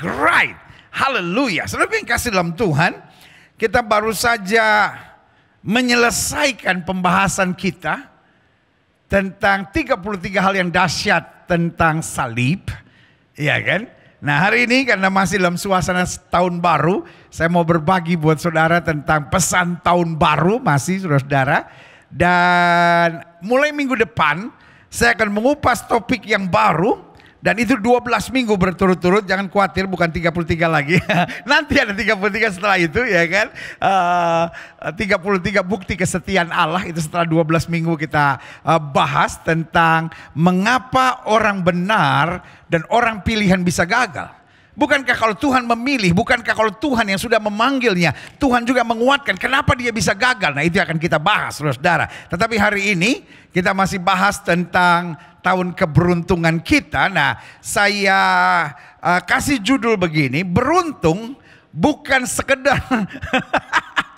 Great. Haleluya. Saudara yang kasih dalam Tuhan, kita baru saja menyelesaikan pembahasan kita tentang 33 hal yang dahsyat tentang salib. Iya kan? Nah hari ini karena masih dalam suasana tahun baru, saya mau berbagi buat saudara tentang pesan tahun baru masih saudara-saudara. Dan mulai minggu depan saya akan mengupas topik yang baru dan itu 12 minggu berturut-turut, jangan khawatir bukan 33 lagi. Nanti ada 33 setelah itu ya kan. Eh, uh, 33 bukti kesetiaan Allah itu setelah 12 minggu kita uh, bahas tentang mengapa orang benar dan orang pilihan bisa gagal. Bukankah kalau Tuhan memilih, bukankah kalau Tuhan yang sudah memanggilnya, Tuhan juga menguatkan. Kenapa dia bisa gagal? Nah itu akan kita bahas saudara. Tetapi hari ini kita masih bahas tentang tahun keberuntungan kita. Nah saya uh, kasih judul begini, beruntung bukan sekedar...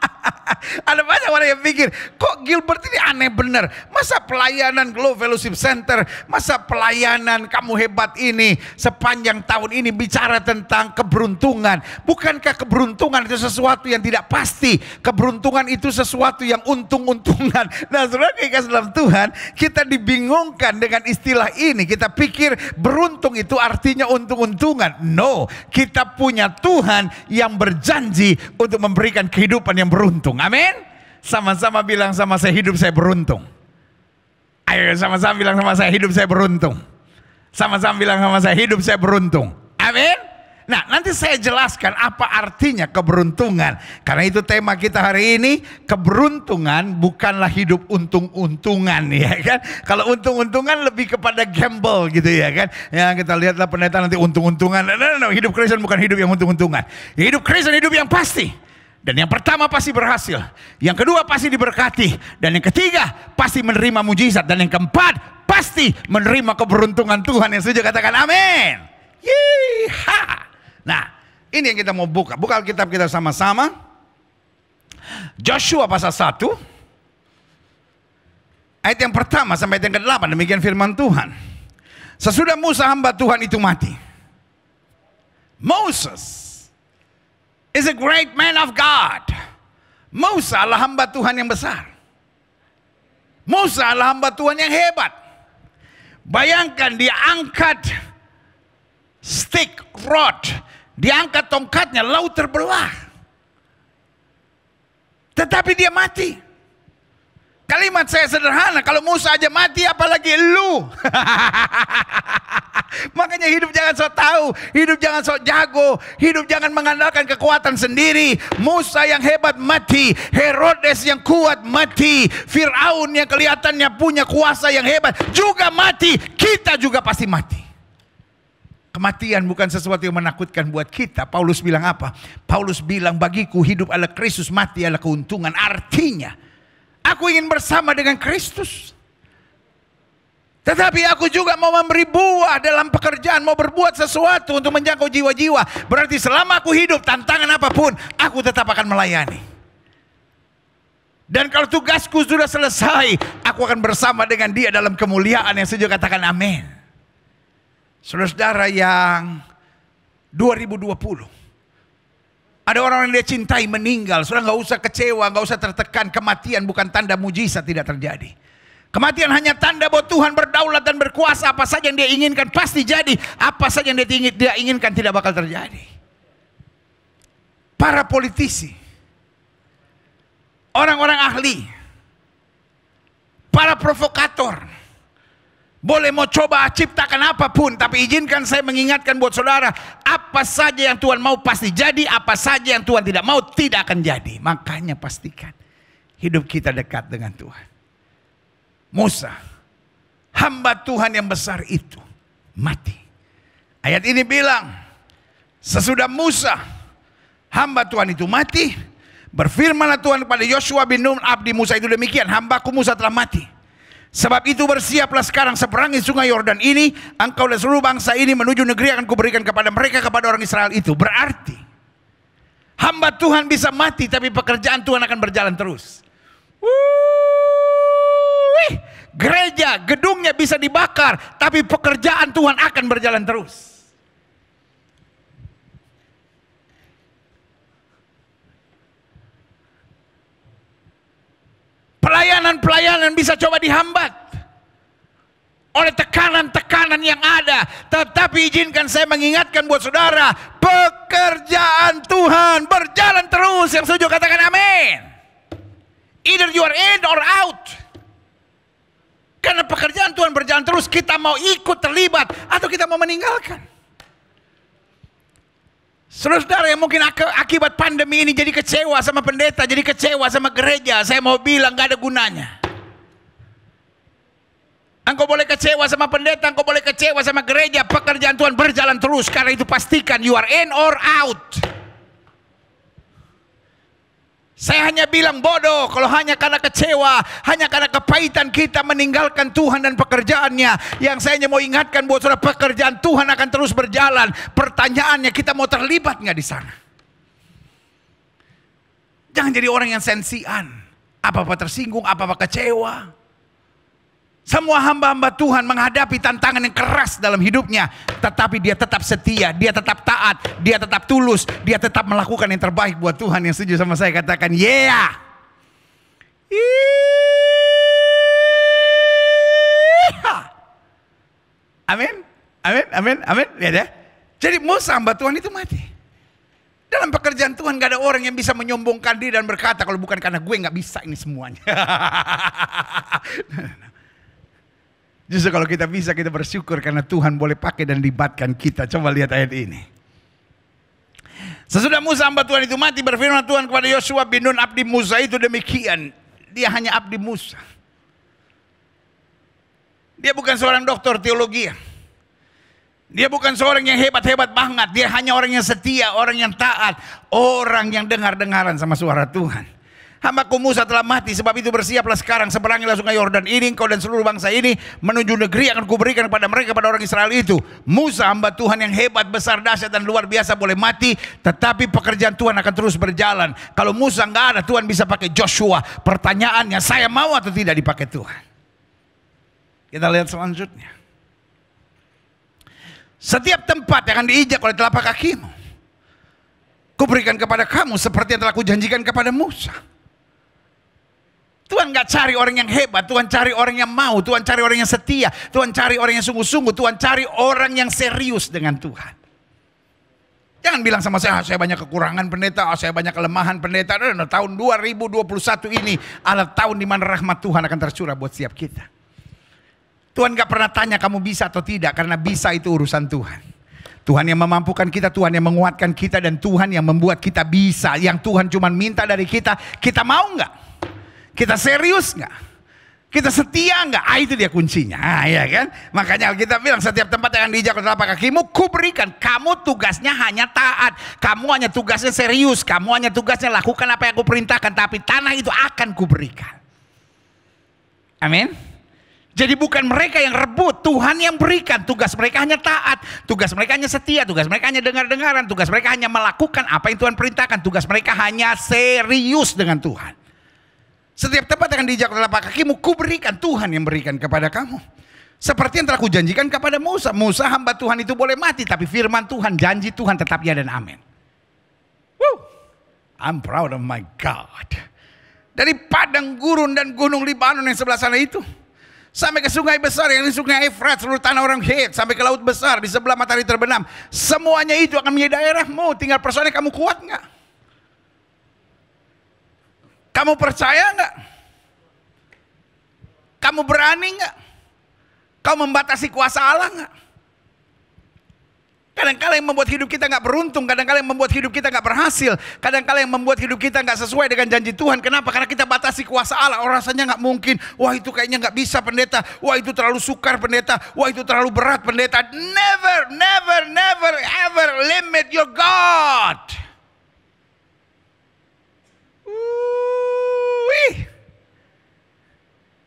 Ada banyak orang yang pikir, kok Gilbert ini aneh bener. Masa pelayanan Glow Fellowship Center, masa pelayanan kamu hebat ini sepanjang tahun ini bicara tentang keberuntungan. Bukankah keberuntungan itu sesuatu yang tidak pasti? Keberuntungan itu sesuatu yang untung-untungan. Nah sebenarnya kasih dalam Tuhan, kita dibingungkan dengan istilah ini. Kita pikir beruntung itu artinya untung-untungan. No, kita punya Tuhan yang berjanji untuk memberikan kehidupan yang beruntung. Amin. Sama-sama bilang sama saya hidup saya beruntung. Ayo sama-sama bilang sama saya hidup saya beruntung. Sama-sama bilang sama saya hidup saya beruntung. Amin. Nah, nanti saya jelaskan apa artinya keberuntungan. Karena itu tema kita hari ini, keberuntungan bukanlah hidup untung-untungan ya kan. Kalau untung-untungan lebih kepada gamble gitu ya kan. Ya kita lihatlah pendeta nanti untung-untungan. No, no, no, hidup Kristen bukan hidup yang untung-untungan. Hidup Kristen hidup yang pasti dan yang pertama pasti berhasil. Yang kedua pasti diberkati. Dan yang ketiga pasti menerima mujizat. Dan yang keempat pasti menerima keberuntungan Tuhan. Yang setuju katakan amin. Yeeha. Nah ini yang kita mau buka. Buka Alkitab kita sama-sama. Joshua pasal 1. Ayat yang pertama sampai ayat yang ke-8 demikian firman Tuhan. Sesudah Musa hamba Tuhan itu mati. Moses is a great man of God. Musa adalah hamba Tuhan yang besar. Musa adalah hamba Tuhan yang hebat. Bayangkan dia angkat stick, rod, diangkat tongkatnya, laut terbelah. Tetapi dia mati. Kalimat saya sederhana, kalau Musa aja mati apalagi lu. Makanya hidup jangan sok tahu, hidup jangan sok jago, hidup jangan mengandalkan kekuatan sendiri. Musa yang hebat mati, Herodes yang kuat mati, Firaun yang kelihatannya punya kuasa yang hebat juga mati. Kita juga pasti mati. Kematian bukan sesuatu yang menakutkan buat kita. Paulus bilang apa? Paulus bilang bagiku hidup adalah Kristus, mati adalah keuntungan. Artinya, Aku ingin bersama dengan Kristus. Tetapi aku juga mau memberi buah dalam pekerjaan, mau berbuat sesuatu untuk menjangkau jiwa-jiwa. Berarti selama aku hidup, tantangan apapun, aku tetap akan melayani. Dan kalau tugasku sudah selesai, aku akan bersama dengan dia dalam kemuliaan yang sejauh katakan amin. Saudara-saudara yang 2020, ada orang yang dia cintai meninggal. Sudah nggak usah kecewa, nggak usah tertekan. Kematian bukan tanda mujizat tidak terjadi. Kematian hanya tanda bahwa Tuhan berdaulat dan berkuasa. Apa saja yang dia inginkan pasti jadi. Apa saja yang dia, inginkan, dia inginkan tidak bakal terjadi. Para politisi, orang-orang ahli, para provokator, boleh mau coba ciptakan apapun, tapi izinkan saya mengingatkan buat saudara, apa saja yang Tuhan mau pasti jadi, apa saja yang Tuhan tidak mau tidak akan jadi. Makanya pastikan hidup kita dekat dengan Tuhan. Musa, hamba Tuhan yang besar itu mati. Ayat ini bilang, sesudah Musa, hamba Tuhan itu mati, berfirmanlah Tuhan kepada Yosua bin Nun, abdi Musa itu demikian, hambaku Musa telah mati. Sebab itu bersiaplah sekarang seberangi sungai Yordan ini, engkau dan seluruh bangsa ini menuju negeri akan kuberikan kepada mereka kepada orang Israel itu. Berarti hamba Tuhan bisa mati tapi pekerjaan Tuhan akan berjalan terus. Wih, gereja gedungnya bisa dibakar tapi pekerjaan Tuhan akan berjalan terus. Pelayanan-pelayanan bisa coba dihambat oleh tekanan-tekanan yang ada. Tetapi izinkan saya mengingatkan buat saudara, pekerjaan Tuhan berjalan terus. Yang setuju katakan amin. Either you are in or out. Karena pekerjaan Tuhan berjalan terus, kita mau ikut terlibat atau kita mau meninggalkan. Saudara-saudara yang mungkin ak akibat pandemi ini jadi kecewa sama pendeta, jadi kecewa sama gereja, saya mau bilang gak ada gunanya. Engkau boleh kecewa sama pendeta, engkau boleh kecewa sama gereja, pekerjaan Tuhan berjalan terus. Karena itu pastikan you are in or out. Saya hanya bilang bodoh kalau hanya karena kecewa, hanya karena kepahitan kita meninggalkan Tuhan dan pekerjaannya. Yang saya hanya mau ingatkan buat saudara pekerjaan Tuhan akan terus berjalan. Pertanyaannya kita mau terlibat nggak di sana? Jangan jadi orang yang sensian. Apa-apa tersinggung, apa-apa kecewa. Semua hamba-hamba Tuhan menghadapi tantangan yang keras dalam hidupnya, tetapi dia tetap setia, dia tetap taat, dia tetap tulus, dia tetap melakukan yang terbaik buat Tuhan. Yang setuju sama saya katakan, "Yeah!" Iya. Amin. Amin, amin, amin. Ya deh. Ya. Jadi Musa hamba Tuhan itu mati. Dalam pekerjaan Tuhan gak ada orang yang bisa menyombongkan diri dan berkata kalau bukan karena gue gak bisa ini semuanya. Justru kalau kita bisa kita bersyukur karena Tuhan boleh pakai dan libatkan kita. Coba lihat ayat ini. Sesudah Musa hamba Tuhan itu mati berfirman Tuhan kepada Yosua bin Nun abdi Musa itu demikian. Dia hanya abdi Musa. Dia bukan seorang doktor teologi. Ya. Dia bukan seorang yang hebat-hebat banget. Dia hanya orang yang setia, orang yang taat. Orang yang dengar-dengaran sama suara Tuhan. Hambaku Musa telah mati sebab itu bersiaplah sekarang seberangilah sungai Yordan ini engkau dan seluruh bangsa ini menuju negeri yang akan kuberikan kepada mereka pada orang Israel itu. Musa hamba Tuhan yang hebat besar dahsyat dan luar biasa boleh mati tetapi pekerjaan Tuhan akan terus berjalan. Kalau Musa nggak ada Tuhan bisa pakai Joshua. Pertanyaannya saya mau atau tidak dipakai Tuhan? Kita lihat selanjutnya. Setiap tempat yang akan diijak oleh telapak kakimu. Kuberikan kepada kamu seperti yang telah kujanjikan kepada Musa. Tuhan gak cari orang yang hebat, Tuhan cari orang yang mau, Tuhan cari orang yang setia, Tuhan cari orang yang sungguh-sungguh, Tuhan cari orang yang serius dengan Tuhan. Jangan bilang sama saya, ah, saya banyak kekurangan pendeta, ah, saya banyak kelemahan pendeta. Nah, tahun 2021 ini adalah tahun di mana rahmat Tuhan akan tercurah buat setiap kita. Tuhan gak pernah tanya kamu bisa atau tidak, karena bisa itu urusan Tuhan. Tuhan yang memampukan kita, Tuhan yang menguatkan kita, dan Tuhan yang membuat kita bisa. Yang Tuhan cuma minta dari kita, kita mau nggak? Kita serius nggak? Kita setia nggak? Ah, itu dia kuncinya. Ah, ya kan? Makanya kita bilang setiap tempat yang diinjak oleh telapak kakimu, kuberikan. Kamu tugasnya hanya taat. Kamu hanya tugasnya serius. Kamu hanya tugasnya lakukan apa yang kuperintahkan. Tapi tanah itu akan kuberikan. Amin. Jadi bukan mereka yang rebut, Tuhan yang berikan. Tugas mereka hanya taat, tugas mereka hanya setia, tugas mereka hanya dengar-dengaran, tugas mereka hanya melakukan apa yang Tuhan perintahkan, tugas mereka hanya serius dengan Tuhan. Setiap tempat akan dijak telapak kakimu, kuberikan Tuhan yang berikan kepada kamu. Seperti yang telah kujanjikan kepada Musa. Musa hamba Tuhan itu boleh mati, tapi firman Tuhan, janji Tuhan tetap ya dan amin. Woo. I'm proud of my God. Dari padang gurun dan gunung Libanon yang sebelah sana itu. Sampai ke sungai besar yang di sungai Efrat, seluruh tanah orang Het. Sampai ke laut besar di sebelah matahari terbenam. Semuanya itu akan menjadi daerahmu. Tinggal persoalannya kamu kuat nggak? Kamu percaya enggak? Kamu berani enggak? Kamu membatasi kuasa Allah enggak? kadang kadang yang membuat hidup kita nggak beruntung, kadang kadang yang membuat hidup kita nggak berhasil, kadang kadang yang membuat hidup kita nggak sesuai dengan janji Tuhan. Kenapa? Karena kita batasi kuasa Allah. Orang rasanya nggak mungkin. Wah itu kayaknya nggak bisa pendeta. Wah itu terlalu sukar pendeta. Wah itu terlalu berat pendeta. Never, never, never, ever limit your God. Wih.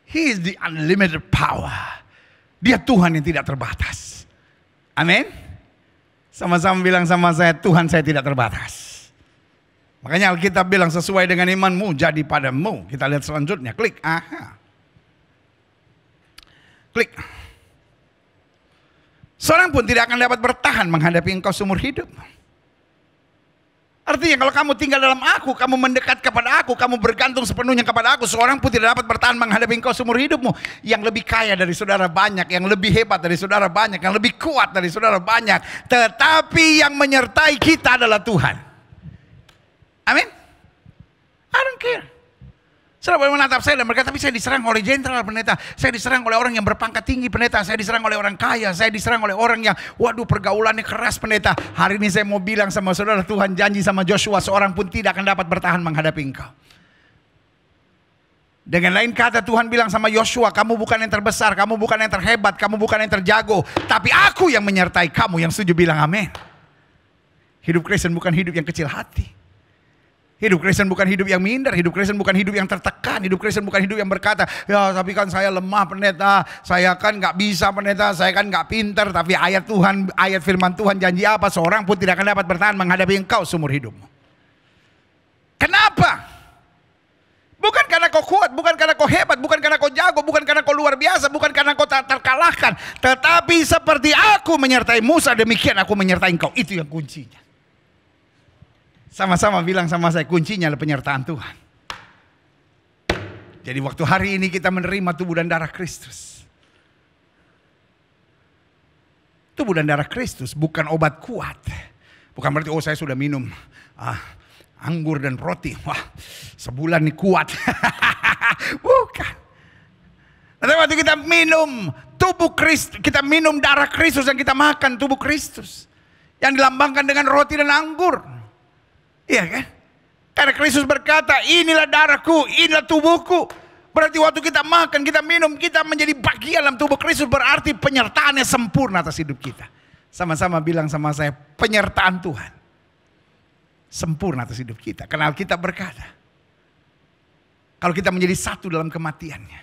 He is the unlimited power. Dia Tuhan yang tidak terbatas. Amin. Sama-sama bilang sama saya, Tuhan saya tidak terbatas. Makanya Alkitab bilang sesuai dengan imanmu jadi padamu. Kita lihat selanjutnya, klik. Aha. Klik. Seorang pun tidak akan dapat bertahan menghadapi engkau seumur hidup. Artinya kalau kamu tinggal dalam aku, kamu mendekat kepada aku, kamu bergantung sepenuhnya kepada aku, seorang pun tidak dapat bertahan menghadapi engkau seumur hidupmu. Yang lebih kaya dari saudara banyak, yang lebih hebat dari saudara banyak, yang lebih kuat dari saudara banyak. Tetapi yang menyertai kita adalah Tuhan. Amin. I don't care. Saudara boleh menatap saya dan berkata, tapi saya diserang oleh jenderal pendeta. Saya diserang oleh orang yang berpangkat tinggi pendeta. Saya diserang oleh orang kaya. Saya diserang oleh orang yang, waduh pergaulannya keras pendeta. Hari ini saya mau bilang sama saudara, Tuhan janji sama Joshua, seorang pun tidak akan dapat bertahan menghadapi engkau. Dengan lain kata Tuhan bilang sama Yosua, kamu bukan yang terbesar, kamu bukan yang terhebat, kamu bukan yang terjago, tapi aku yang menyertai kamu yang setuju bilang amin. Hidup Kristen bukan hidup yang kecil hati. Hidup Kristen bukan hidup yang minder, hidup Kristen bukan hidup yang tertekan, hidup Kristen bukan hidup yang berkata, ya tapi kan saya lemah pendeta, saya kan gak bisa pendeta, saya kan gak pinter, tapi ayat Tuhan, ayat firman Tuhan janji apa, seorang pun tidak akan dapat bertahan menghadapi engkau seumur hidupmu. Kenapa? Bukan karena kau kuat, bukan karena kau hebat, bukan karena kau jago, bukan karena kau luar biasa, bukan karena kau tak terkalahkan. Tetapi seperti aku menyertai Musa, demikian aku menyertai engkau. Itu yang kuncinya. Sama-sama bilang sama saya kuncinya adalah penyertaan Tuhan. Jadi waktu hari ini kita menerima tubuh dan darah Kristus. Tubuh dan darah Kristus bukan obat kuat. Bukan berarti oh saya sudah minum ah, anggur dan roti. Wah sebulan nih kuat. bukan. Nanti waktu kita minum tubuh Kristus, kita minum darah Kristus dan kita makan tubuh Kristus. Yang dilambangkan dengan roti dan anggur. Iya kan? Karena Kristus berkata, inilah darahku, inilah tubuhku. Berarti waktu kita makan, kita minum, kita menjadi bagian dalam tubuh Kristus. Berarti penyertaannya sempurna atas hidup kita. Sama-sama bilang sama saya, penyertaan Tuhan. Sempurna atas hidup kita. Karena kita berkata, kalau kita menjadi satu dalam kematiannya.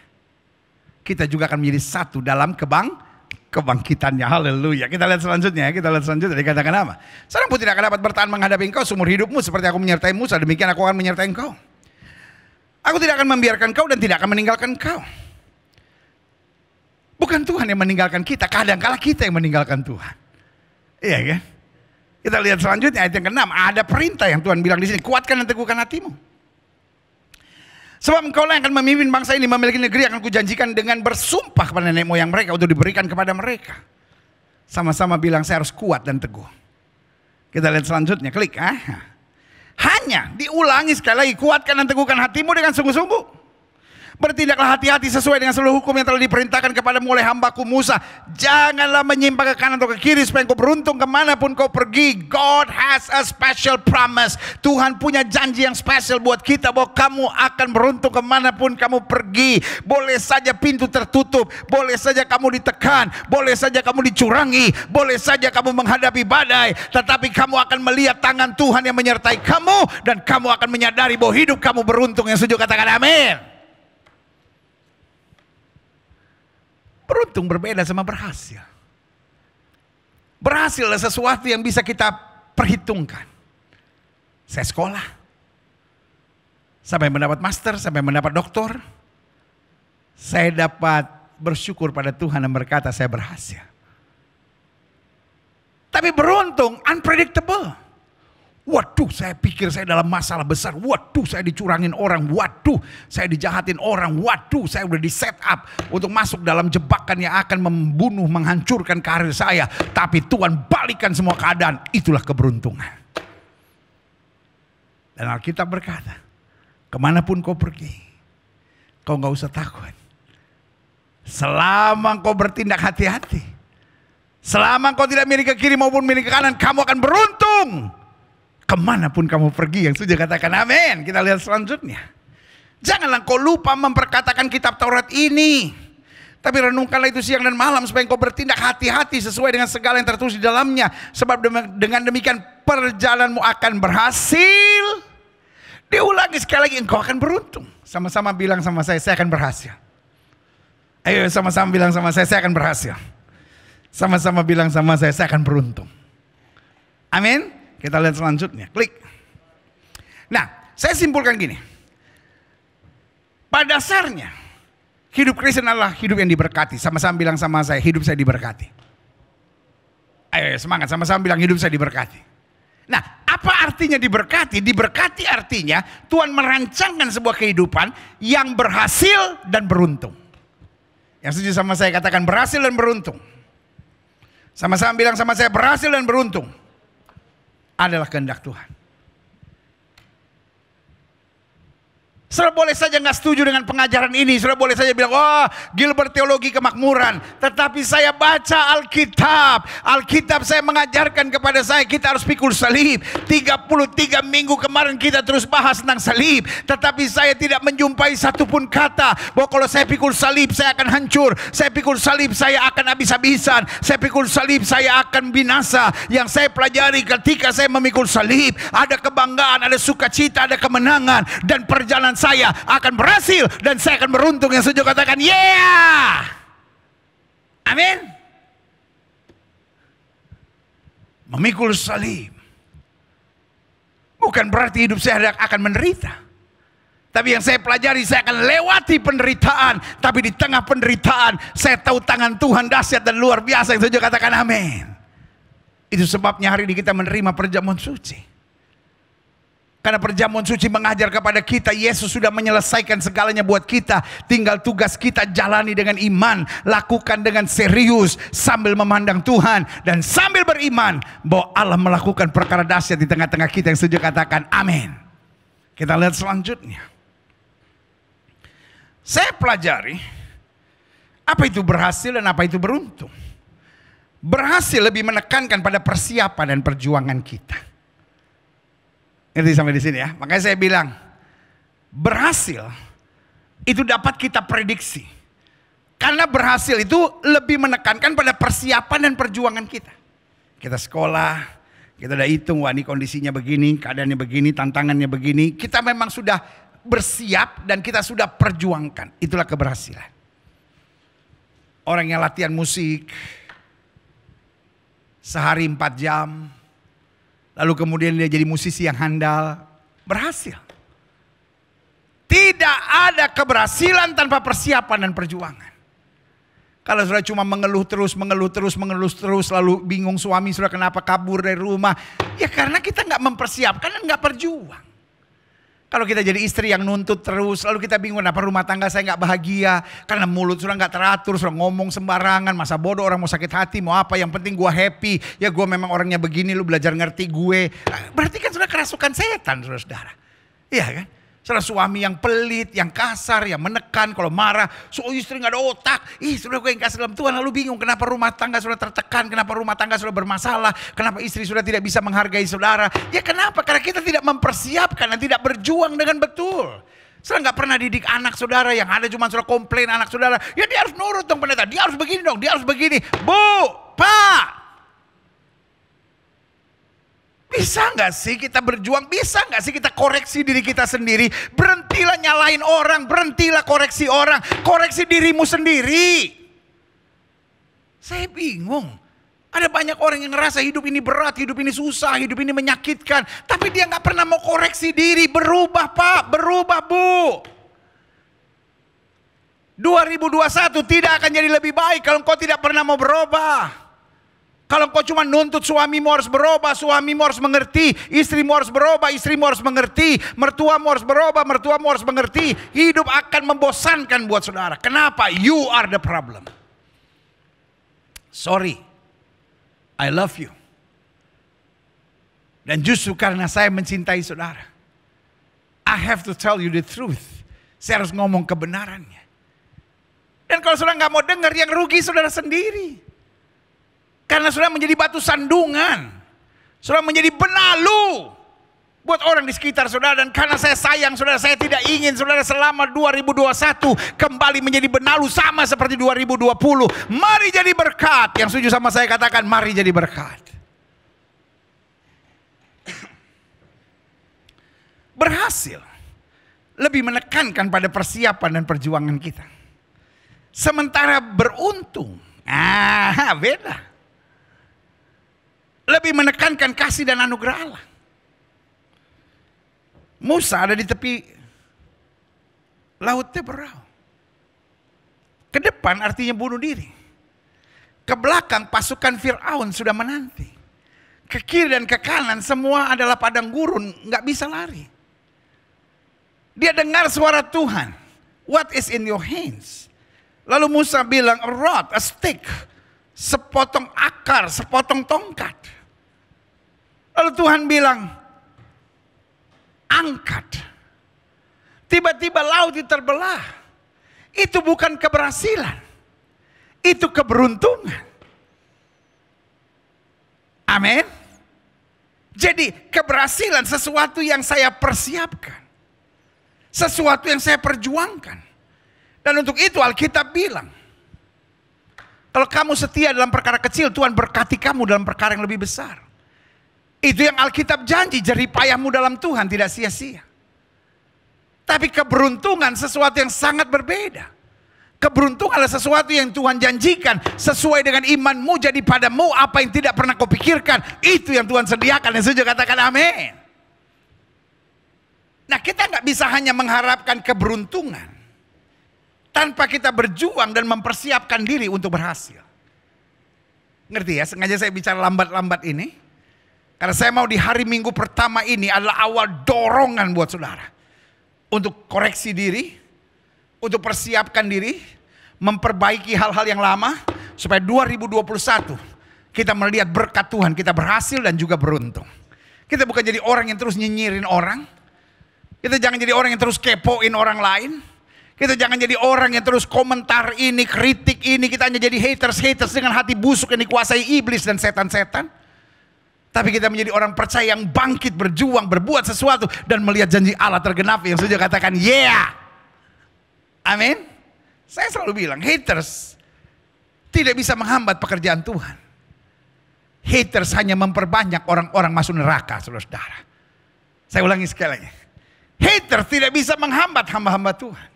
Kita juga akan menjadi satu dalam kebangkitan kebangkitannya. Haleluya. Kita lihat selanjutnya, ya. kita lihat selanjutnya dikatakan apa? Seorang pun tidak akan dapat bertahan menghadapi engkau seumur hidupmu seperti aku menyertai Musa, demikian aku akan menyertai engkau. Aku tidak akan membiarkan kau dan tidak akan meninggalkan kau. Bukan Tuhan yang meninggalkan kita, kadangkala kita yang meninggalkan Tuhan. Iya kan? Kita lihat selanjutnya ayat yang ke-6, ada perintah yang Tuhan bilang di sini, kuatkan dan teguhkan hatimu. Sebab engkau lah yang akan memimpin bangsa ini memiliki negeri akan kujanjikan dengan bersumpah kepada nenek moyang mereka untuk diberikan kepada mereka. Sama-sama bilang saya harus kuat dan teguh. Kita lihat selanjutnya, klik. Ah. Hanya diulangi sekali lagi, kuatkan dan teguhkan hatimu dengan sungguh-sungguh. Bertindaklah hati-hati sesuai dengan seluruh hukum yang telah diperintahkan kepada mulai hambaku Musa. Janganlah menyimpang ke kanan atau ke kiri supaya engkau beruntung kemanapun kau pergi. God has a special promise. Tuhan punya janji yang special buat kita bahwa kamu akan beruntung kemanapun kamu pergi. Boleh saja pintu tertutup, boleh saja kamu ditekan, boleh saja kamu dicurangi, boleh saja kamu menghadapi badai. Tetapi kamu akan melihat tangan Tuhan yang menyertai kamu dan kamu akan menyadari bahwa hidup kamu beruntung. Yang setuju katakan amin. Beruntung berbeda sama berhasil. Berhasil adalah sesuatu yang bisa kita perhitungkan. Saya sekolah. Sampai mendapat master, sampai mendapat doktor. Saya dapat bersyukur pada Tuhan dan berkata saya berhasil. Tapi beruntung, unpredictable. Waduh, saya pikir saya dalam masalah besar. Waduh, saya dicurangin orang. Waduh, saya dijahatin orang. Waduh, saya udah di set up untuk masuk dalam jebakan yang akan membunuh, menghancurkan karir saya. Tapi Tuhan balikan semua keadaan. Itulah keberuntungan. Dan Alkitab berkata, kemanapun kau pergi, kau gak usah takut. Selama kau bertindak hati-hati, selama kau tidak miring ke kiri maupun miring ke kanan, kamu akan beruntung. Kemanapun kamu pergi, yang sudah katakan amin. Kita lihat selanjutnya. Janganlah kau lupa memperkatakan kitab Taurat ini. Tapi renungkanlah itu siang dan malam supaya engkau bertindak hati-hati sesuai dengan segala yang tertulis di dalamnya. Sebab dengan demikian perjalananmu akan berhasil. Diulangi sekali lagi engkau akan beruntung. Sama-sama bilang sama saya, saya akan berhasil. Ayo sama-sama bilang sama saya, saya akan berhasil. Sama-sama bilang sama saya, saya akan beruntung. Amin. Kita lihat selanjutnya, klik. Nah, saya simpulkan gini. Pada dasarnya, hidup Kristen adalah hidup yang diberkati. Sama-sama bilang sama saya, hidup saya diberkati. Ayo semangat, sama-sama bilang hidup saya diberkati. Nah, apa artinya diberkati? Diberkati artinya Tuhan merancangkan sebuah kehidupan yang berhasil dan beruntung. Yang setuju sama saya katakan berhasil dan beruntung. Sama-sama bilang sama saya berhasil dan beruntung adalah kehendak Tuhan. Saudara boleh saja nggak setuju dengan pengajaran ini. Saudara boleh saja bilang, wah oh, Gilbert teologi kemakmuran. Tetapi saya baca Alkitab. Alkitab saya mengajarkan kepada saya, kita harus pikul salib. 33 minggu kemarin kita terus bahas tentang salib. Tetapi saya tidak menjumpai satupun kata bahwa kalau saya pikul salib saya akan hancur. Saya pikul salib saya akan habis-habisan. Saya pikul salib saya akan binasa. Yang saya pelajari ketika saya memikul salib. Ada kebanggaan, ada sukacita, ada kemenangan. Dan perjalanan saya akan berhasil dan saya akan beruntung. Yang setuju katakan, yeah! Amin. Memikul salib. Bukan berarti hidup saya akan menderita. Tapi yang saya pelajari, saya akan lewati penderitaan. Tapi di tengah penderitaan, saya tahu tangan Tuhan dahsyat dan luar biasa. Yang setuju katakan amin. Itu sebabnya hari ini kita menerima perjamuan suci. Karena perjamuan suci mengajar kepada kita, Yesus sudah menyelesaikan segalanya buat kita. Tinggal tugas kita jalani dengan iman, lakukan dengan serius sambil memandang Tuhan dan sambil beriman bahwa Allah melakukan perkara dahsyat di tengah-tengah kita yang sudah katakan amin. Kita lihat selanjutnya. Saya pelajari apa itu berhasil dan apa itu beruntung. Berhasil lebih menekankan pada persiapan dan perjuangan kita Ngerti sampai di sini ya. Makanya saya bilang, berhasil itu dapat kita prediksi. Karena berhasil itu lebih menekankan pada persiapan dan perjuangan kita. Kita sekolah, kita udah hitung, wah ini kondisinya begini, keadaannya begini, tantangannya begini. Kita memang sudah bersiap dan kita sudah perjuangkan. Itulah keberhasilan. Orang yang latihan musik sehari 4 jam, Lalu kemudian dia jadi musisi yang handal. Berhasil. Tidak ada keberhasilan tanpa persiapan dan perjuangan. Kalau sudah cuma mengeluh terus, mengeluh terus, mengeluh terus, lalu bingung suami sudah kenapa kabur dari rumah. Ya karena kita nggak mempersiapkan dan nggak berjuang. Kalau kita jadi istri yang nuntut terus, lalu kita bingung, kenapa rumah tangga saya nggak bahagia? Karena mulut sudah nggak teratur, sudah ngomong sembarangan, masa bodoh orang mau sakit hati, mau apa? Yang penting gue happy. Ya gue memang orangnya begini, lu belajar ngerti gue. Nah, berarti kan sudah kerasukan setan, saudara darah, Iya kan? Salah suami yang pelit, yang kasar, yang menekan kalau marah. So oh, istri nggak ada otak. Ih sudah gue yang kasih dalam Tuhan lalu bingung kenapa rumah tangga sudah tertekan. Kenapa rumah tangga sudah bermasalah. Kenapa istri sudah tidak bisa menghargai saudara. Ya kenapa? Karena kita tidak mempersiapkan dan tidak berjuang dengan betul. Saya nggak pernah didik anak saudara yang ada cuma sudah komplain anak saudara. Ya dia harus nurut dong pendeta. Dia harus begini dong. Dia harus begini. Bu, pak, bisa nggak sih kita berjuang? Bisa nggak sih kita koreksi diri kita sendiri? Berhentilah nyalain orang, berhentilah koreksi orang, koreksi dirimu sendiri. Saya bingung. Ada banyak orang yang ngerasa hidup ini berat, hidup ini susah, hidup ini menyakitkan. Tapi dia nggak pernah mau koreksi diri. Berubah pak, berubah bu. 2021 tidak akan jadi lebih baik kalau kau tidak pernah mau berubah. Kalau engkau cuma nuntut suamimu harus berubah, suamimu harus mengerti, istrimu harus berubah, istrimu harus mengerti, mertua mertuamu harus berubah, mertuamu harus mengerti, hidup akan membosankan buat saudara. Kenapa? You are the problem. Sorry, I love you. Dan justru karena saya mencintai saudara, I have to tell you the truth. Saya harus ngomong kebenarannya. Dan kalau saudara nggak mau dengar, yang rugi saudara sendiri. Karena sudah menjadi batu sandungan. sudah menjadi benalu buat orang di sekitar saudara dan karena saya sayang saudara saya tidak ingin saudara selama 2021 kembali menjadi benalu sama seperti 2020 mari jadi berkat yang setuju sama saya katakan mari jadi berkat berhasil lebih menekankan pada persiapan dan perjuangan kita sementara beruntung ah beda lebih menekankan kasih dan anugerah Allah. Musa ada di tepi laut Teberau. Ke depan artinya bunuh diri. Ke belakang pasukan Fir'aun sudah menanti. Ke kiri dan ke kanan semua adalah padang gurun, nggak bisa lari. Dia dengar suara Tuhan. What is in your hands? Lalu Musa bilang, a rod, a stick sepotong akar, sepotong tongkat. Lalu Tuhan bilang, angkat. Tiba-tiba laut terbelah. Itu bukan keberhasilan. Itu keberuntungan. Amin. Jadi keberhasilan sesuatu yang saya persiapkan. Sesuatu yang saya perjuangkan. Dan untuk itu Alkitab bilang, kalau kamu setia dalam perkara kecil, Tuhan berkati kamu dalam perkara yang lebih besar. Itu yang Alkitab janji, payahmu dalam Tuhan tidak sia-sia. Tapi keberuntungan sesuatu yang sangat berbeda. Keberuntungan adalah sesuatu yang Tuhan janjikan sesuai dengan imanmu jadi padamu apa yang tidak pernah kau pikirkan itu yang Tuhan sediakan yang sudah katakan amin. Nah kita nggak bisa hanya mengharapkan keberuntungan, tanpa kita berjuang dan mempersiapkan diri untuk berhasil. Ngerti ya? Sengaja saya bicara lambat-lambat ini. Karena saya mau di hari minggu pertama ini adalah awal dorongan buat saudara. Untuk koreksi diri, untuk persiapkan diri, memperbaiki hal-hal yang lama, supaya 2021 kita melihat berkat Tuhan, kita berhasil dan juga beruntung. Kita bukan jadi orang yang terus nyinyirin orang, kita jangan jadi orang yang terus kepoin orang lain, kita jangan jadi orang yang terus komentar ini, kritik ini. Kita hanya jadi haters-haters dengan hati busuk yang dikuasai iblis dan setan-setan. Tapi kita menjadi orang percaya yang bangkit, berjuang, berbuat sesuatu. Dan melihat janji Allah tergenapi yang sudah katakan, yeah. Amin. Saya selalu bilang, haters tidak bisa menghambat pekerjaan Tuhan. Haters hanya memperbanyak orang-orang masuk neraka, saudara-saudara. Saya ulangi sekali lagi. haters tidak bisa menghambat hamba-hamba Tuhan.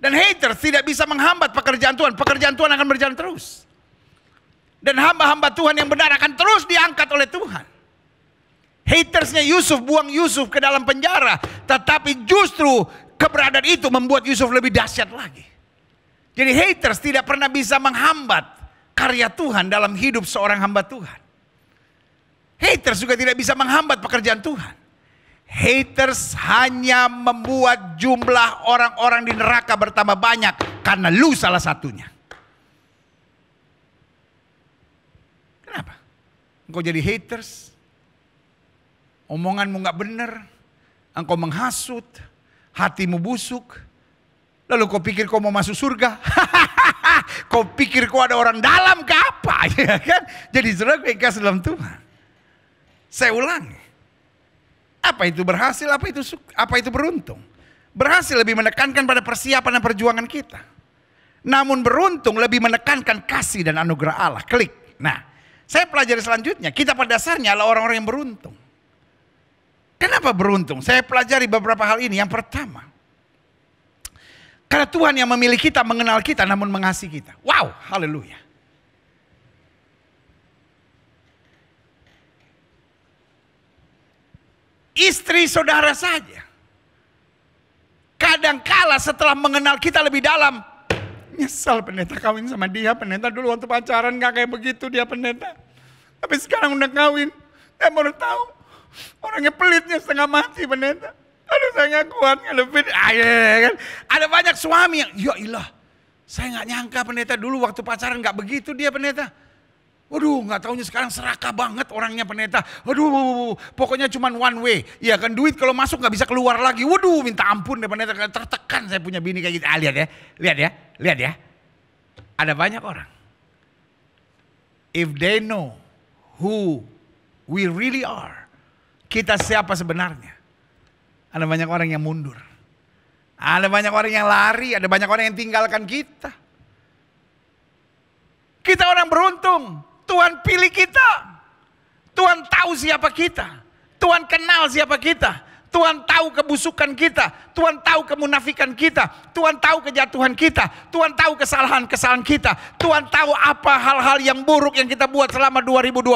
Dan haters tidak bisa menghambat pekerjaan Tuhan. Pekerjaan Tuhan akan berjalan terus. Dan hamba-hamba Tuhan yang benar akan terus diangkat oleh Tuhan. Hatersnya Yusuf buang Yusuf ke dalam penjara. Tetapi justru keberadaan itu membuat Yusuf lebih dahsyat lagi. Jadi haters tidak pernah bisa menghambat karya Tuhan dalam hidup seorang hamba Tuhan. Haters juga tidak bisa menghambat pekerjaan Tuhan. Haters hanya membuat jumlah orang-orang di neraka bertambah banyak karena lu salah satunya. Kenapa? Engkau jadi haters. Omonganmu nggak benar. Engkau menghasut. Hatimu busuk. Lalu kau pikir kau mau masuk surga. kau pikir kau ada orang dalam ke apa? Ya kan? Jadi surga kasih dalam Tuhan. Saya ulangi. Apa itu berhasil, apa itu apa itu beruntung? Berhasil lebih menekankan pada persiapan dan perjuangan kita. Namun beruntung lebih menekankan kasih dan anugerah Allah. Klik. Nah, saya pelajari selanjutnya, kita pada dasarnya adalah orang-orang yang beruntung. Kenapa beruntung? Saya pelajari beberapa hal ini. Yang pertama, karena Tuhan yang memilih kita, mengenal kita, namun mengasihi kita. Wow, haleluya. istri saudara saja. Kadangkala setelah mengenal kita lebih dalam, nyesal pendeta kawin sama dia. Pendeta dulu waktu pacaran gak kayak begitu dia pendeta. Tapi sekarang udah kawin, saya baru tahu. Orangnya pelitnya setengah mati pendeta. Aduh saya gak kuat ngadepin. Ayo, ah, iya, iya, iya, kan? Ada banyak suami yang, ya ilah. Saya gak nyangka pendeta dulu waktu pacaran gak begitu dia pendeta. Waduh, nggak taunya sekarang serakah banget orangnya pendeta. Waduh, pokoknya cuma one way. Iya kan duit kalau masuk nggak bisa keluar lagi. Waduh, minta ampun deh pendeta. Tertekan saya punya bini kayak gitu. Ah, lihat ya, lihat ya, lihat ya. Ada banyak orang. If they know who we really are, kita siapa sebenarnya. Ada banyak orang yang mundur. Ada banyak orang yang lari, ada banyak orang yang tinggalkan kita. Kita orang beruntung, Tuhan pilih kita. Tuhan tahu siapa kita. Tuhan kenal siapa kita. Tuhan tahu kebusukan kita, Tuhan tahu kemunafikan kita, Tuhan tahu kejatuhan kita, Tuhan tahu kesalahan-kesalahan kita, Tuhan tahu apa hal-hal yang buruk yang kita buat selama 2020,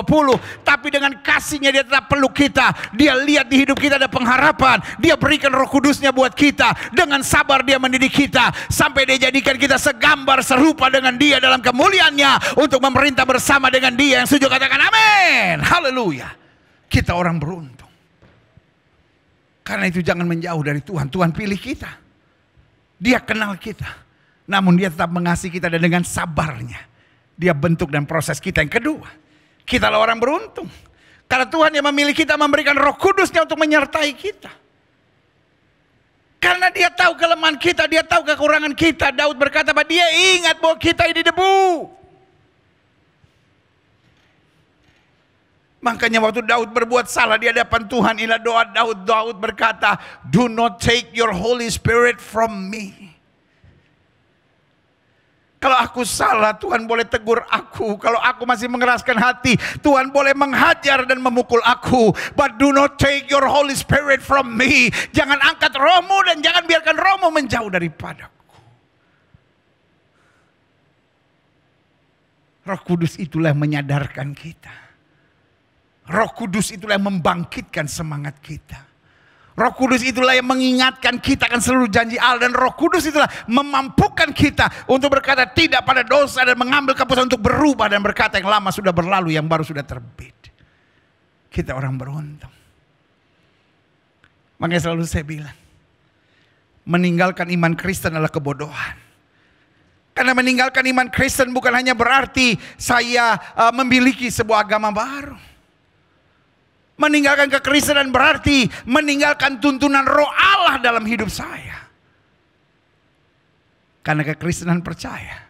tapi dengan kasihnya dia tetap peluk kita, dia lihat di hidup kita ada pengharapan, dia berikan roh kudusnya buat kita, dengan sabar dia mendidik kita, sampai dia jadikan kita segambar serupa dengan dia dalam kemuliaannya, untuk memerintah bersama dengan dia yang sujud katakan amin, haleluya. Kita orang beruntung. Karena itu jangan menjauh dari Tuhan. Tuhan pilih kita. Dia kenal kita. Namun dia tetap mengasihi kita dan dengan sabarnya. Dia bentuk dan proses kita yang kedua. Kita lah orang beruntung. Karena Tuhan yang memilih kita memberikan roh kudusnya untuk menyertai kita. Karena dia tahu kelemahan kita, dia tahu kekurangan kita. Daud berkata bahwa dia ingat bahwa kita ini debu. Makanya waktu Daud berbuat salah di hadapan Tuhan, inilah doa Daud. Daud berkata, Do not take your Holy Spirit from me. Kalau aku salah, Tuhan boleh tegur aku. Kalau aku masih mengeraskan hati, Tuhan boleh menghajar dan memukul aku. But do not take your Holy Spirit from me. Jangan angkat rohmu dan jangan biarkan rohmu menjauh daripadaku. Roh Kudus itulah menyadarkan kita. Roh Kudus itulah yang membangkitkan semangat kita. Roh Kudus itulah yang mengingatkan kita akan seluruh janji Allah dan Roh Kudus itulah memampukan kita untuk berkata tidak pada dosa dan mengambil keputusan untuk berubah dan berkata yang lama sudah berlalu yang baru sudah terbit. Kita orang beruntung. Makanya selalu saya bilang meninggalkan iman Kristen adalah kebodohan. Karena meninggalkan iman Kristen bukan hanya berarti saya uh, memiliki sebuah agama baru. Meninggalkan kekristenan berarti meninggalkan tuntunan roh Allah dalam hidup saya. Karena kekristenan percaya.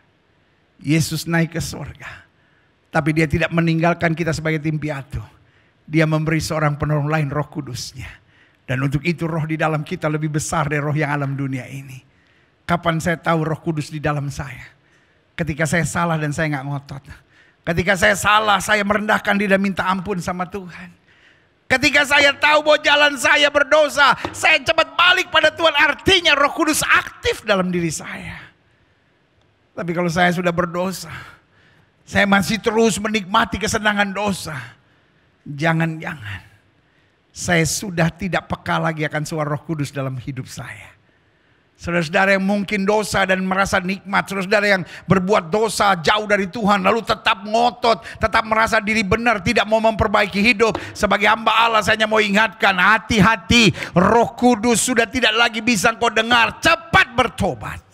Yesus naik ke surga. Tapi dia tidak meninggalkan kita sebagai tim piatu. Dia memberi seorang penolong lain roh kudusnya. Dan untuk itu roh di dalam kita lebih besar dari roh yang alam dunia ini. Kapan saya tahu roh kudus di dalam saya? Ketika saya salah dan saya nggak ngotot. Ketika saya salah, saya merendahkan diri dan minta ampun sama Tuhan. Ketika saya tahu bahwa jalan saya berdosa, saya cepat balik pada Tuhan. Artinya Roh Kudus aktif dalam diri saya. Tapi kalau saya sudah berdosa, saya masih terus menikmati kesenangan dosa. Jangan-jangan saya sudah tidak peka lagi akan suara Roh Kudus dalam hidup saya. Saudara-saudara yang mungkin dosa dan merasa nikmat, saudara-saudara yang berbuat dosa jauh dari Tuhan, lalu tetap ngotot, tetap merasa diri benar, tidak mau memperbaiki hidup. Sebagai hamba Allah saya hanya mau ingatkan, hati-hati, roh kudus sudah tidak lagi bisa kau dengar. Cepat bertobat,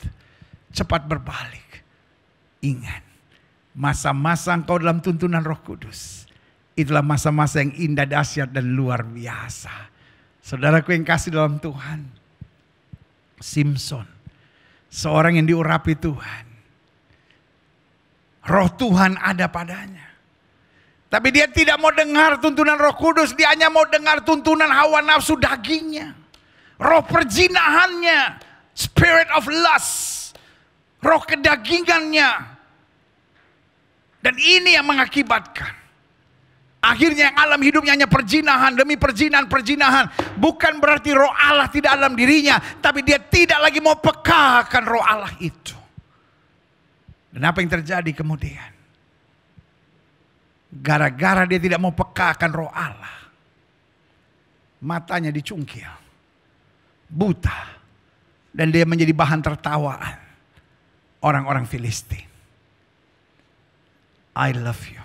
cepat berbalik. Ingat, masa-masa engkau dalam tuntunan roh kudus. Itulah masa-masa yang indah, dahsyat dan luar biasa. Saudaraku yang kasih dalam Tuhan Simpson. Seorang yang diurapi Tuhan. Roh Tuhan ada padanya. Tapi dia tidak mau dengar tuntunan roh kudus. Dia hanya mau dengar tuntunan hawa nafsu dagingnya. Roh perjinahannya. Spirit of lust. Roh kedagingannya. Dan ini yang mengakibatkan Akhirnya yang alam hidupnya hanya perjinahan demi perjinahan, perjinahan. Bukan berarti roh Allah tidak alam dirinya. Tapi dia tidak lagi mau peka roh Allah itu. Dan apa yang terjadi kemudian? Gara-gara dia tidak mau peka roh Allah. Matanya dicungkil. Buta. Dan dia menjadi bahan tertawaan. Orang-orang Filistin. I love you.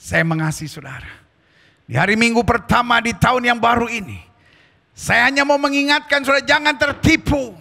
Saya mengasihi saudara. Di hari Minggu pertama di tahun yang baru ini, saya hanya mau mengingatkan saudara jangan tertipu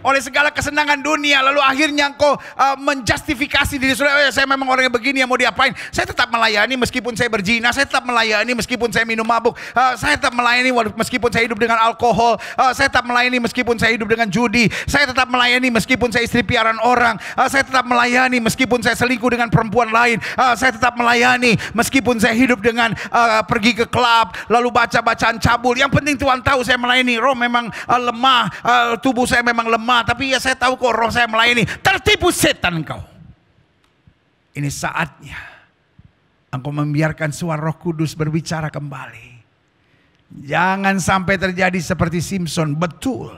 oleh segala kesenangan dunia lalu akhirnya engkau uh, menjustifikasi diri saudara oh ya, saya memang orang yang begini yang mau diapain saya tetap melayani meskipun saya berzina saya tetap melayani meskipun saya minum mabuk uh, saya tetap melayani meskipun saya hidup dengan alkohol uh, saya tetap melayani meskipun saya hidup dengan judi saya tetap melayani meskipun saya istri piaran orang uh, saya tetap melayani meskipun saya selingkuh dengan perempuan lain uh, saya tetap melayani meskipun saya hidup dengan uh, pergi ke klub lalu baca bacaan cabul yang penting Tuhan tahu saya melayani roh memang uh, lemah uh, tubuh saya memang lemah lemah, tapi ya saya tahu kok roh saya melayani. Tertipu setan kau. Ini saatnya engkau membiarkan suara roh kudus berbicara kembali. Jangan sampai terjadi seperti Simpson, betul.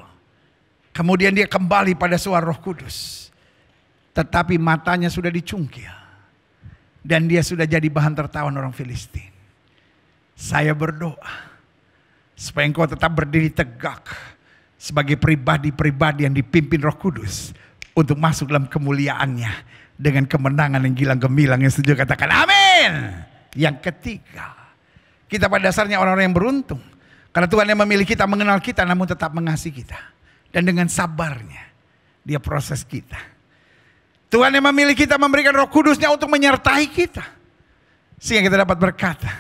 Kemudian dia kembali pada suara roh kudus. Tetapi matanya sudah dicungkil. Dan dia sudah jadi bahan tertawan orang Filistin. Saya berdoa supaya engkau tetap berdiri tegak sebagai pribadi-pribadi yang dipimpin Roh Kudus untuk masuk dalam kemuliaannya dengan kemenangan yang gilang gemilang yang setuju katakan amin. Yang ketiga, kita pada dasarnya orang-orang yang beruntung karena Tuhan yang memilih kita mengenal kita namun tetap mengasihi kita dan dengan sabarnya dia proses kita. Tuhan yang memilih kita memberikan Roh Kudusnya untuk menyertai kita sehingga kita dapat berkata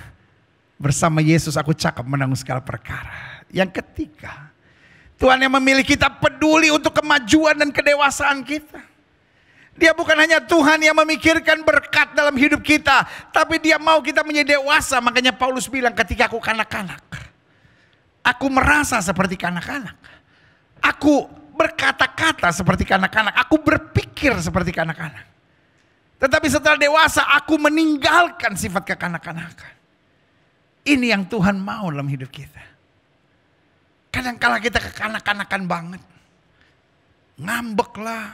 bersama Yesus aku cakap menanggung segala perkara. Yang ketiga, Tuhan yang memilih kita peduli untuk kemajuan dan kedewasaan kita. Dia bukan hanya Tuhan yang memikirkan berkat dalam hidup kita, tapi dia mau kita menjadi dewasa. Makanya Paulus bilang ketika aku kanak-kanak, aku merasa seperti kanak-kanak. Aku berkata-kata seperti kanak-kanak, aku berpikir seperti kanak-kanak. Tetapi setelah dewasa aku meninggalkan sifat kekanak-kanakan. Ini yang Tuhan mau dalam hidup kita. Kadang kala kita kekanak-kanakan banget. Ngambek lah.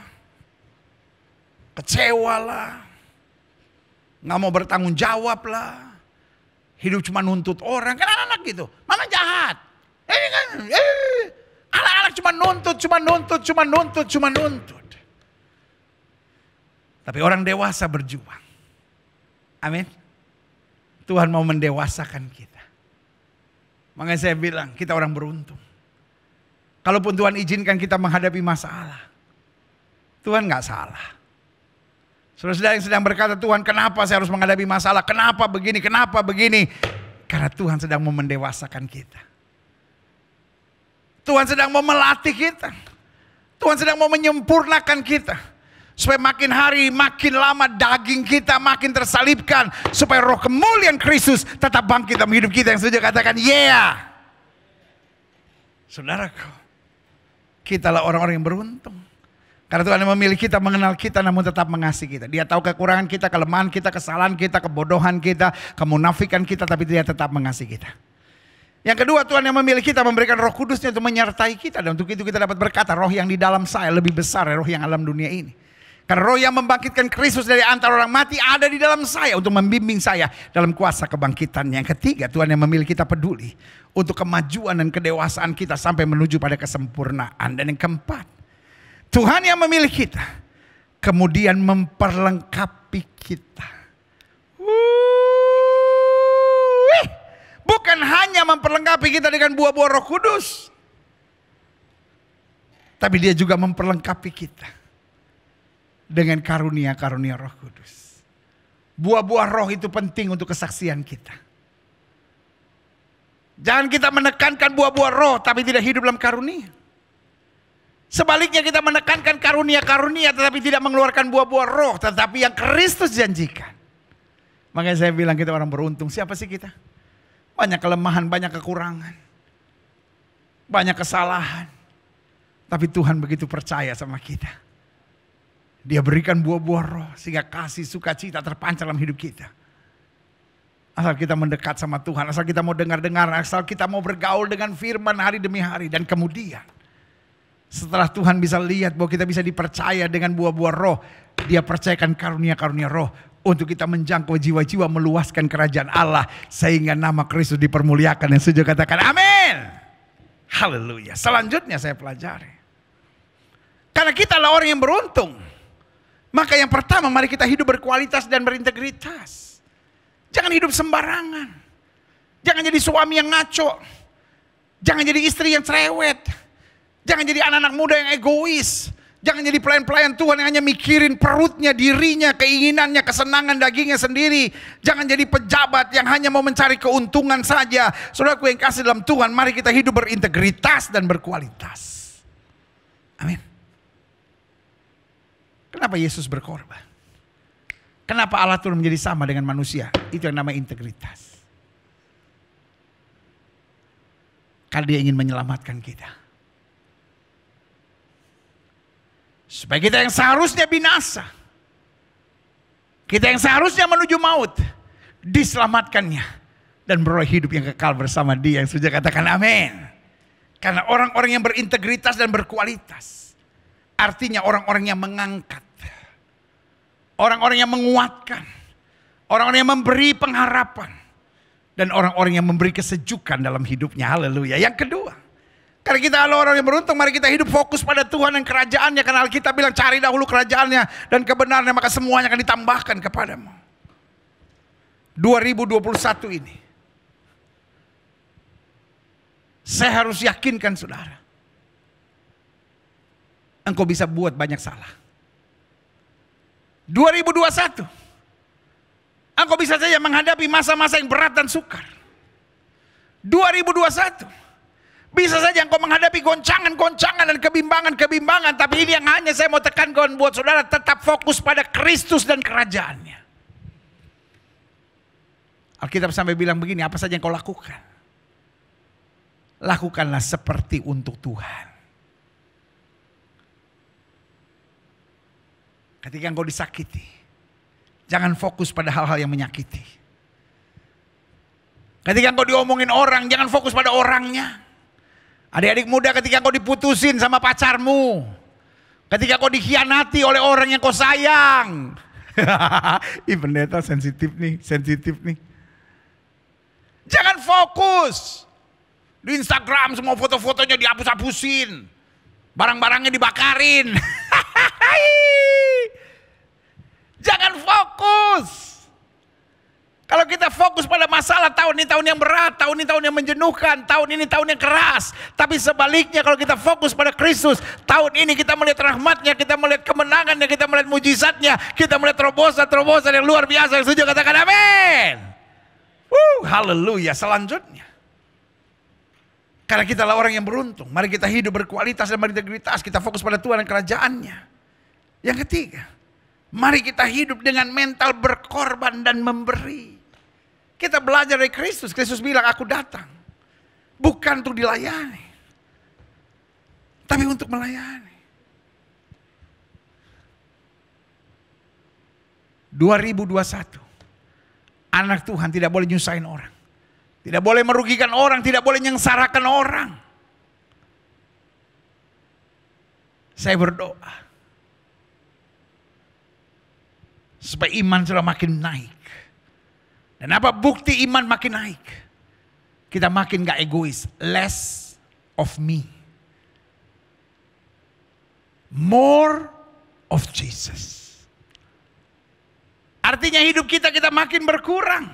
Kecewa lah. Nggak mau bertanggung jawab lah. Hidup cuma nuntut orang. Kan anak-anak gitu. Mama jahat. Kan, eh, kan, Anak-anak cuma nuntut, cuma nuntut, cuma nuntut, cuma nuntut. Tapi orang dewasa berjuang. Amin. Tuhan mau mendewasakan kita. Makanya saya bilang, kita orang beruntung. Kalaupun Tuhan izinkan kita menghadapi masalah. Tuhan nggak salah. Saudara-saudara yang sedang berkata, Tuhan kenapa saya harus menghadapi masalah? Kenapa begini? Kenapa begini? Karena Tuhan sedang mau mendewasakan kita. Tuhan sedang mau melatih kita. Tuhan sedang mau menyempurnakan kita. Supaya makin hari, makin lama daging kita makin tersalibkan. Supaya roh kemuliaan Kristus tetap bangkit dalam hidup kita. Yang sudah katakan, yeah. Saudaraku, Kitalah orang-orang yang beruntung. Karena Tuhan yang memilih kita, mengenal kita namun tetap mengasihi kita. Dia tahu kekurangan kita, kelemahan kita, kesalahan kita, kebodohan kita, kemunafikan kita, tapi dia tetap mengasihi kita. Yang kedua Tuhan yang memilih kita memberikan roh kudusnya untuk menyertai kita. Dan untuk itu kita dapat berkata roh yang di dalam saya lebih besar dari roh yang alam dunia ini. Karena roh yang membangkitkan Kristus dari antara orang mati ada di dalam saya untuk membimbing saya dalam kuasa kebangkitan. Yang ketiga, Tuhan yang memilih kita peduli untuk kemajuan dan kedewasaan kita sampai menuju pada kesempurnaan. Dan yang keempat, Tuhan yang memilih kita, kemudian memperlengkapi kita. Wih, bukan hanya memperlengkapi kita dengan buah-buah roh kudus. Tapi dia juga memperlengkapi kita. Dengan karunia-karunia roh kudus. Buah-buah roh itu penting untuk kesaksian kita Jangan kita menekankan buah-buah roh tapi tidak hidup dalam karunia. Sebaliknya kita menekankan karunia-karunia tetapi tidak mengeluarkan buah-buah roh tetapi yang Kristus janjikan. Makanya saya bilang kita orang beruntung. Siapa sih kita? Banyak kelemahan, banyak kekurangan. Banyak kesalahan. Tapi Tuhan begitu percaya sama kita. Dia berikan buah-buah roh sehingga kasih sukacita terpancar dalam hidup kita. Asal kita mendekat sama Tuhan, asal kita mau dengar-dengar, asal kita mau bergaul dengan firman hari demi hari. Dan kemudian setelah Tuhan bisa lihat bahwa kita bisa dipercaya dengan buah-buah roh, dia percayakan karunia-karunia roh untuk kita menjangkau jiwa-jiwa meluaskan kerajaan Allah sehingga nama Kristus dipermuliakan yang sudah katakan amin. Haleluya. Selanjutnya saya pelajari. Karena kita adalah orang yang beruntung. Maka yang pertama mari kita hidup berkualitas dan berintegritas. Jangan hidup sembarangan. Jangan jadi suami yang ngaco. Jangan jadi istri yang cerewet. Jangan jadi anak-anak muda yang egois. Jangan jadi pelayan-pelayan Tuhan yang hanya mikirin perutnya, dirinya, keinginannya, kesenangan dagingnya sendiri. Jangan jadi pejabat yang hanya mau mencari keuntungan saja. Saudaraku yang kasih dalam Tuhan, mari kita hidup berintegritas dan berkualitas. Amin. Kenapa Yesus berkorban? Kenapa Allah turun menjadi sama dengan manusia? Itu yang namanya integritas. Karena dia ingin menyelamatkan kita. Supaya kita yang seharusnya binasa. Kita yang seharusnya menuju maut. Diselamatkannya. Dan beroleh hidup yang kekal bersama dia. Yang sudah katakan amin. Karena orang-orang yang berintegritas dan berkualitas. Artinya orang-orang yang mengangkat orang-orang yang menguatkan, orang-orang yang memberi pengharapan, dan orang-orang yang memberi kesejukan dalam hidupnya. Haleluya. Yang kedua, karena kita adalah orang yang beruntung, mari kita hidup fokus pada Tuhan dan kerajaannya. Karena kita bilang cari dahulu kerajaannya dan kebenarannya, maka semuanya akan ditambahkan kepadamu. 2021 ini. Saya harus yakinkan saudara. Engkau bisa buat banyak salah. 2021. Engkau bisa saja menghadapi masa-masa yang berat dan sukar. 2021. Bisa saja engkau menghadapi goncangan-goncangan dan kebimbangan-kebimbangan. Tapi ini yang hanya saya mau tekankan buat saudara. Tetap fokus pada Kristus dan kerajaannya. Alkitab sampai bilang begini, apa saja yang kau lakukan? Lakukanlah seperti untuk Tuhan. Ketika engkau disakiti, jangan fokus pada hal-hal yang menyakiti. Ketika engkau diomongin orang, jangan fokus pada orangnya. Adik-adik muda ketika engkau diputusin sama pacarmu. Ketika engkau dikhianati oleh orang yang kau sayang. Ih pendeta sensitif nih, sensitif nih. Jangan fokus. Di Instagram semua foto-fotonya dihapus-hapusin. Barang-barangnya dibakarin. tahun ini tahun yang berat, tahun ini tahun yang menjenuhkan, tahun ini tahun yang keras. Tapi sebaliknya kalau kita fokus pada Kristus, tahun ini kita melihat rahmatnya, kita melihat kemenangannya, kita melihat mujizatnya, kita melihat terobosan-terobosan yang luar biasa. Yang setuju katakan amin. haleluya selanjutnya. Karena kita adalah orang yang beruntung. Mari kita hidup berkualitas dan berintegritas. Kita fokus pada Tuhan dan kerajaannya. Yang ketiga, mari kita hidup dengan mental berkorban dan memberi. Kita belajar dari Kristus. Kristus bilang, aku datang. Bukan untuk dilayani. Tapi untuk melayani. 2021. Anak Tuhan tidak boleh nyusahin orang. Tidak boleh merugikan orang, tidak boleh nyengsarakan orang. Saya berdoa. Supaya iman sudah makin naik. Dan apa bukti iman makin naik? Kita makin gak egois. Less of me. More of Jesus. Artinya hidup kita kita makin berkurang.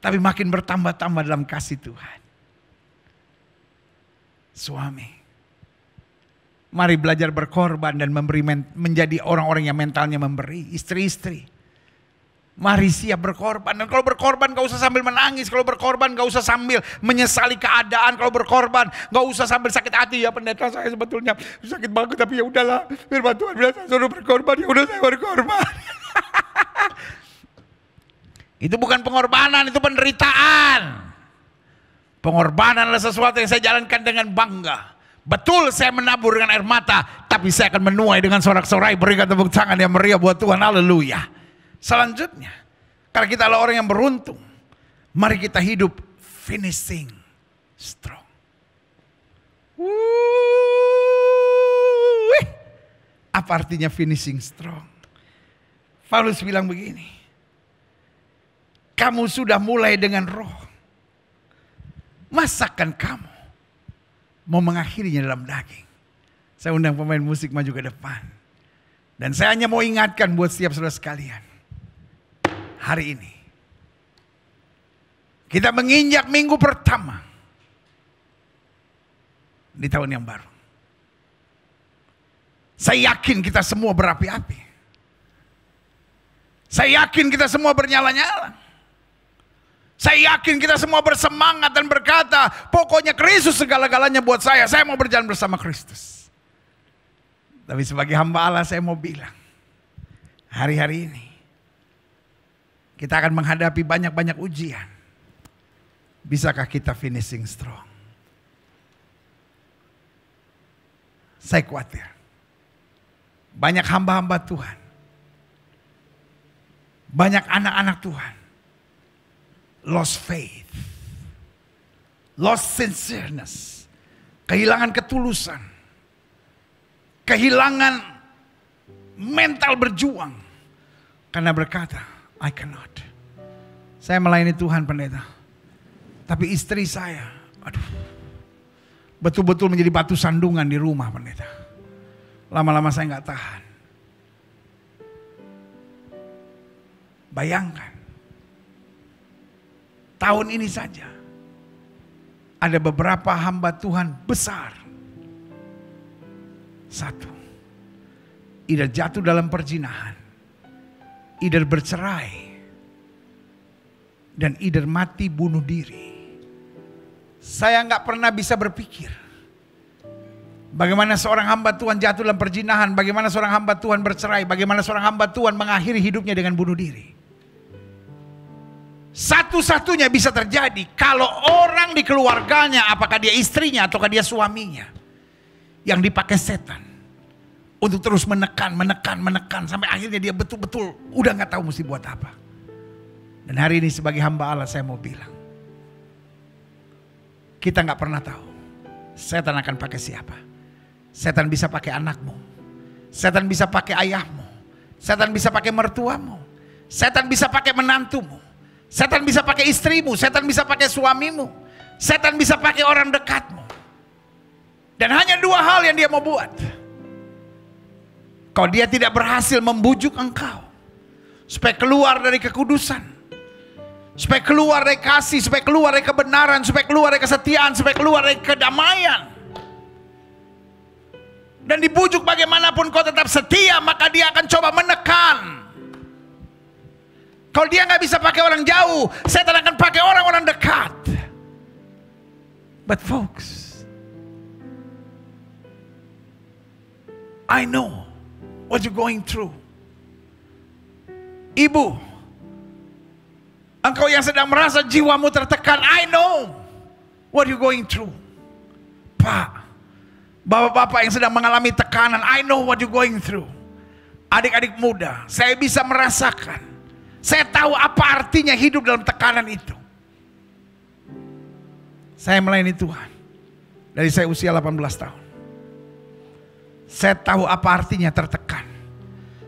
Tapi makin bertambah-tambah dalam kasih Tuhan. Suami. Mari belajar berkorban dan memberi menjadi orang-orang yang mentalnya memberi. Istri-istri Mari siap berkorban. Dan kalau berkorban gak usah sambil menangis. Kalau berkorban gak usah sambil menyesali keadaan. Kalau berkorban gak usah sambil sakit hati. Ya pendeta saya sebetulnya sakit banget tapi ya udahlah. Firman Tuhan bilang saya suruh berkorban. Ya udah saya berkorban. itu bukan pengorbanan, itu penderitaan. Pengorbanan adalah sesuatu yang saya jalankan dengan bangga. Betul saya menabur dengan air mata, tapi saya akan menuai dengan sorak-sorai. Berikan tepuk tangan yang meriah buat Tuhan. Haleluya. Selanjutnya, karena kita adalah orang yang beruntung, mari kita hidup finishing strong. Wuh, Apa artinya finishing strong? Paulus bilang begini, kamu sudah mulai dengan roh. Masakan kamu mau mengakhirinya dalam daging. Saya undang pemain musik maju ke depan. Dan saya hanya mau ingatkan buat setiap saudara sekalian hari ini. Kita menginjak minggu pertama di tahun yang baru. Saya yakin kita semua berapi-api. Saya yakin kita semua bernyala-nyala. Saya yakin kita semua bersemangat dan berkata, pokoknya Kristus segala-galanya buat saya. Saya mau berjalan bersama Kristus. Tapi sebagai hamba Allah saya mau bilang, hari-hari ini kita akan menghadapi banyak-banyak ujian. Bisakah kita finishing strong? Saya khawatir. Banyak hamba-hamba Tuhan. Banyak anak-anak Tuhan. Lost faith. Lost sincereness. Kehilangan ketulusan. Kehilangan mental berjuang. Karena berkata, I cannot. Saya melayani Tuhan pendeta. Tapi istri saya, aduh, betul-betul menjadi batu sandungan di rumah pendeta. Lama-lama saya nggak tahan. Bayangkan, tahun ini saja ada beberapa hamba Tuhan besar. Satu, tidak jatuh dalam perjinahan Ider bercerai. Dan Ider mati bunuh diri. Saya nggak pernah bisa berpikir. Bagaimana seorang hamba Tuhan jatuh dalam perjinahan. Bagaimana seorang hamba Tuhan bercerai. Bagaimana seorang hamba Tuhan mengakhiri hidupnya dengan bunuh diri. Satu-satunya bisa terjadi kalau orang di keluarganya, apakah dia istrinya ataukah dia suaminya, yang dipakai setan untuk terus menekan, menekan, menekan sampai akhirnya dia betul-betul udah nggak tahu mesti buat apa. Dan hari ini sebagai hamba Allah saya mau bilang, kita nggak pernah tahu setan akan pakai siapa. Setan bisa pakai anakmu, setan bisa pakai ayahmu, setan bisa pakai mertuamu, setan bisa pakai menantumu, setan bisa pakai istrimu, setan bisa pakai suamimu, setan bisa pakai orang dekatmu. Dan hanya dua hal yang dia mau buat kalau dia tidak berhasil membujuk engkau. Supaya keluar dari kekudusan. Supaya keluar dari kasih, supaya keluar dari kebenaran, supaya keluar dari kesetiaan, supaya keluar dari kedamaian. Dan dibujuk bagaimanapun kau tetap setia, maka dia akan coba menekan. Kalau dia nggak bisa pakai orang jauh, tidak akan pakai orang-orang dekat. But folks, I know what you're going through. Ibu, engkau yang sedang merasa jiwamu tertekan, I know what you're going through. Pak, bapak-bapak yang sedang mengalami tekanan, I know what you're going through. Adik-adik muda, saya bisa merasakan. Saya tahu apa artinya hidup dalam tekanan itu. Saya melayani Tuhan. Dari saya usia 18 tahun. Saya tahu apa artinya tertekan.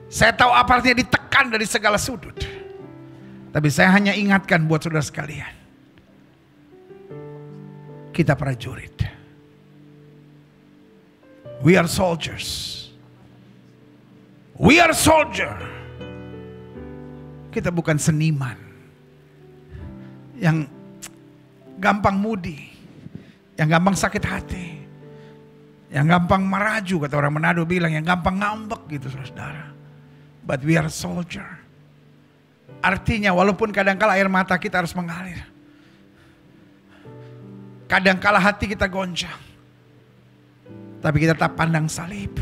Saya tahu apa artinya ditekan dari segala sudut. Tapi saya hanya ingatkan buat saudara sekalian. Kita prajurit. We are soldiers. We are soldier. Kita bukan seniman yang gampang mudi, yang gampang sakit hati. Yang gampang meraju, kata orang Manado bilang, yang gampang ngambek gitu saudara But we are soldier. Artinya walaupun kadangkala air mata kita harus mengalir. Kadangkala hati kita goncang. Tapi kita tak pandang salib.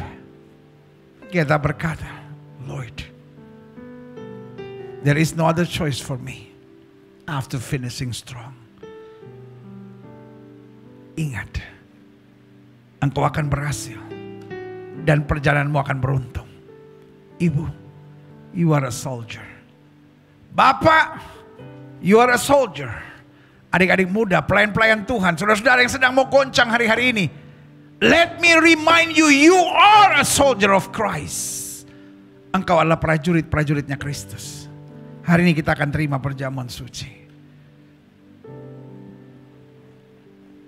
Kita berkata, Lord, there is no other choice for me after finishing strong. Ingat, engkau akan berhasil dan perjalananmu akan beruntung. Ibu, you are a soldier. Bapak, you are a soldier. Adik-adik muda, pelayan-pelayan Tuhan, saudara-saudara yang sedang mau goncang hari-hari ini, let me remind you, you are a soldier of Christ. Engkau adalah prajurit-prajuritnya Kristus. Hari ini kita akan terima perjamuan suci.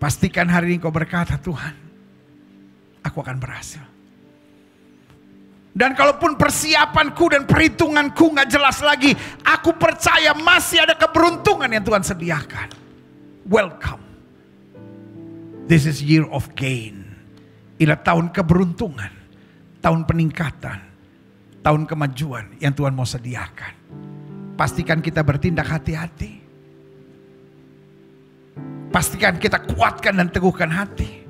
Pastikan hari ini kau berkata, Tuhan, aku akan berhasil. Dan kalaupun persiapanku dan perhitunganku nggak jelas lagi, aku percaya masih ada keberuntungan yang Tuhan sediakan. Welcome. This is year of gain. Ila tahun keberuntungan, tahun peningkatan, tahun kemajuan yang Tuhan mau sediakan. Pastikan kita bertindak hati-hati. Pastikan kita kuatkan dan teguhkan hati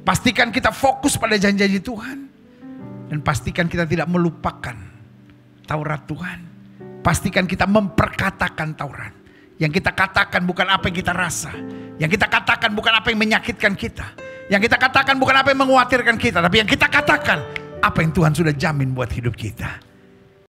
Pastikan kita fokus pada janji-janji Tuhan. Dan pastikan kita tidak melupakan Taurat Tuhan. Pastikan kita memperkatakan Taurat. Yang kita katakan bukan apa yang kita rasa. Yang kita katakan bukan apa yang menyakitkan kita. Yang kita katakan bukan apa yang menguatirkan kita. Tapi yang kita katakan apa yang Tuhan sudah jamin buat hidup kita.